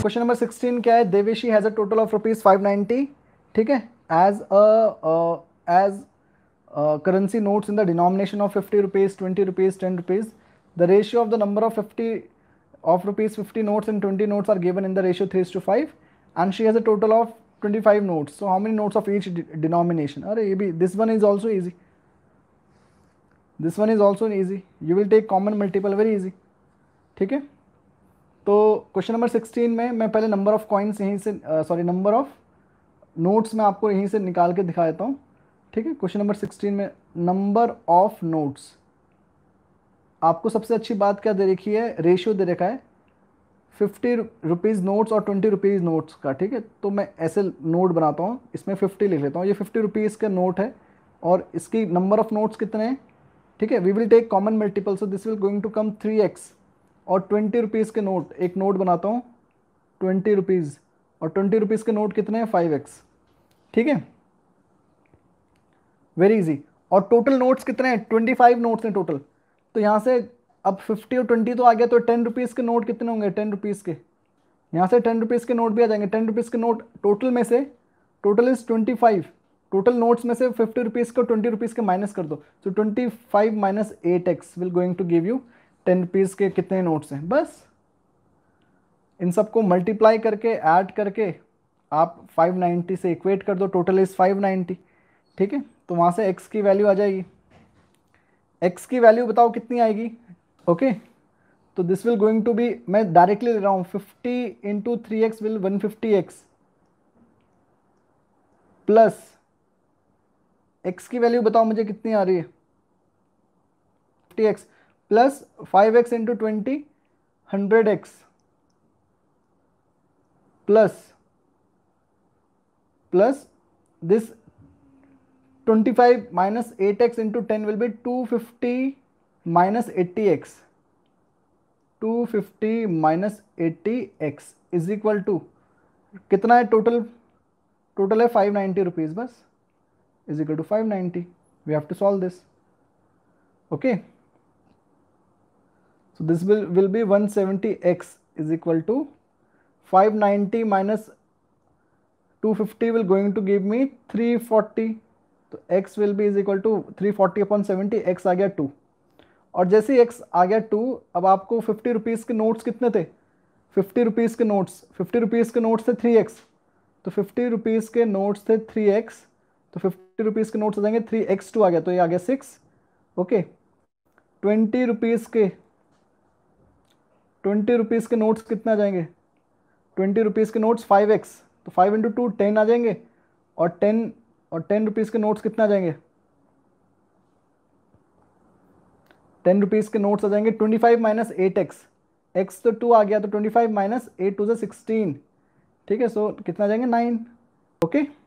Question number 16 क्या है Deveshi has a total of rupees 590 ठीक है as a uh, uh, currency notes in the denomination of 50 rupees 20 rupees 10 rupees the ratio of the number of 50 of rupees 50 notes and 20 notes are given in the ratio 3 to 5 and she has a total of 25 notes so how many notes of each de denomination Array, this one is also easy this one is also easy you will take common multiple very easy ठीक है तो question number sixteen में मैं पहले number of coins यहीं से sorry number of notes मैं आपको यहीं से निकाल के दिखा देता हूँ ठीक है क्वेश्चन नंबर सिक्सटीन में नंबर ऑफ नोट्स आपको सबसे अच्छी बात क्या दे रखी है रेशियो दे रखा है फिफ्टी रुपीज़ नोट्स और ट्वेंटी रुपीज़ नोट्स का ठीक है तो मैं ऐसे नोट बनाता हूँ इसमें फिफ्टी लिख लेता हूँ ये फिफ्टी रुपीज़ का नोट है और इसकी नंबर ऑफ़ नोट्स कितने हैं ठीक है we will take common multiple so this will going to come three x और ट्वेंटी रुपीज़ के नोट एक नोट बनाता हूँ ट्वेंटी रुपीज़ और ट्वेंटी रुपीज़ के नोट कितने हैं फाइव एक्स ठीक है वेरी इजी और टोटल नोट्स कितने हैं ट्वेंटी फाइव नोट्स हैं टोटल तो यहाँ से अब फिफ्टी और ट्वेंटी तो आ गया तो टेन रुपीज़ के नोट कितने होंगे टेन रुपीज़ के यहाँ से टेन रुपीज़ के नोट भी आ जाएंगे टेन रुपीज़ के नोट टोटल में से total is twenty five total notes में से फिफ्टी रुपीज़ को ट्वेंटी रुपीज़ के माइनस कर दो so twenty five minus eight x will going to give you ten rupees के कितने नोट्स हैं बस इन सबको मल्टीप्लाई करके ऐड करके आप 590 से इक्वेट कर दो टोटल इज़ 590 ठीक है तो वहाँ से x की वैल्यू आ जाएगी x की वैल्यू बताओ कितनी आएगी ओके तो this will going to be मैं डायरेक्टली ले रहा हूँ 50 into three x will one fifty x plus x की वैल्यू बताओ मुझे कितनी आ रही है fifty x plus five x into twenty hundred x plus plus this twenty five minus eight x into ten will be two fifty minus eighty x two fifty minus eighty x is equal to कितना है total total है five ninety rupees बस is equal to 590. We have to solve this. Okay. So this will, will be 170x is equal to 590 minus 250 will going to give me 340. तो x will be is equal to 340 upon 70 x आ गया 2 और जैसे ही x आ गया 2 अब आपको 50 rupees के notes कितने थे 50 रुपीस के नोट्स 50 रुपीस के नोट्स थे 3x तो 50 रुपीस के नोट्स थे 3x तो फिफ्टी रुपीज़ के नोट्स आ जाएंगे थ्री एक्स टू आ गया तो ये आ गया सिक्स ओके ट्वेंटी रुपीज़ के ट्वेंटी रुपीज़ के नोट्स कितने आ जाएंगे ट्वेंटी रुपीज़ के नोट्स फाइव एक्स तो फाइव इंटू टू टेन आ जाएंगे और टेन और टेन रुपीज़ के नोट्स कितने आ जाएंगे टेन रुपीज़ के नोट्स आ जाएंगे twenty five minus eight x x तो टू आ गया तो twenty five minus eight two से सिक्सटीन ठीक है सो कितना आ जाएंगे नाइन ओके okay?